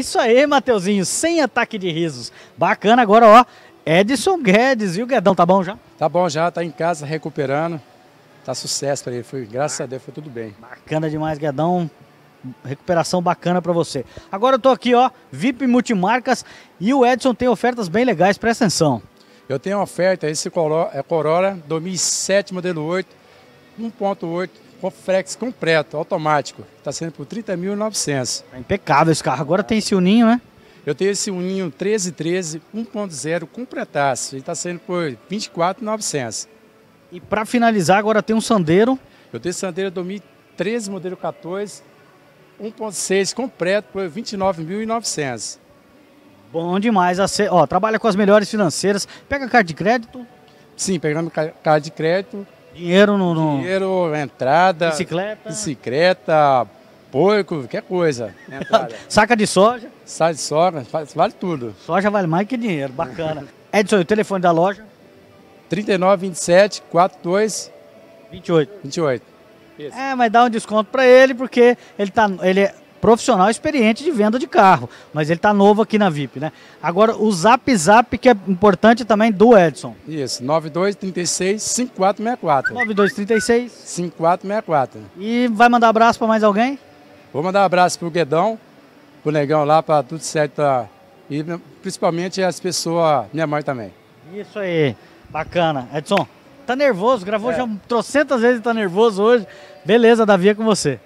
Isso aí, Mateuzinho, sem ataque de risos. Bacana agora, ó. Edson Guedes, viu, Guedão? Tá bom já? Tá bom já, tá em casa recuperando. Tá sucesso aí, ele. Foi, graças a Deus, foi tudo bem. Bacana demais, Guedão. Recuperação bacana para você. Agora eu tô aqui, ó, VIP Multimarcas e o Edson tem ofertas bem legais, presta atenção. Eu tenho uma oferta, esse Corolla, é Corolla 2007, modelo 8, 1.8, frex completo, automático. Está sendo por 30.900. É impecável esse carro. Agora tem esse uninho, né? Eu tenho esse uninho 1313 1.0 completaço. Ele está sendo por 24.900. E para finalizar, agora tem um Sandeiro. Eu tenho Sandeiro 2013, modelo 14, 1.6 completo por 29.900. Bom demais. Ó, trabalha com as melhores financeiras. Pega carta de crédito? Sim, pegando carta de crédito Dinheiro no, no... Dinheiro, entrada. Bicicleta. Bicicleta, porco, qualquer coisa. Né, Saca de soja. Saca de soja, vale tudo. Soja vale mais que dinheiro, bacana. Edson, o telefone da loja? 39 27 42 28. 28. Isso. É, mas dá um desconto para ele, porque ele, tá, ele profissional experiente de venda de carro, mas ele está novo aqui na VIP, né? Agora, o Zap Zap, que é importante também, do Edson. Isso, 9236-5464. 9236-5464. E vai mandar abraço para mais alguém? Vou mandar abraço para o Guedão, para o Negão lá, para tudo certo, e né? principalmente as pessoas, minha mãe também. Isso aí, bacana. Edson, tá nervoso, gravou é. já trocentas vezes e tá nervoso hoje. Beleza, Davi é com você.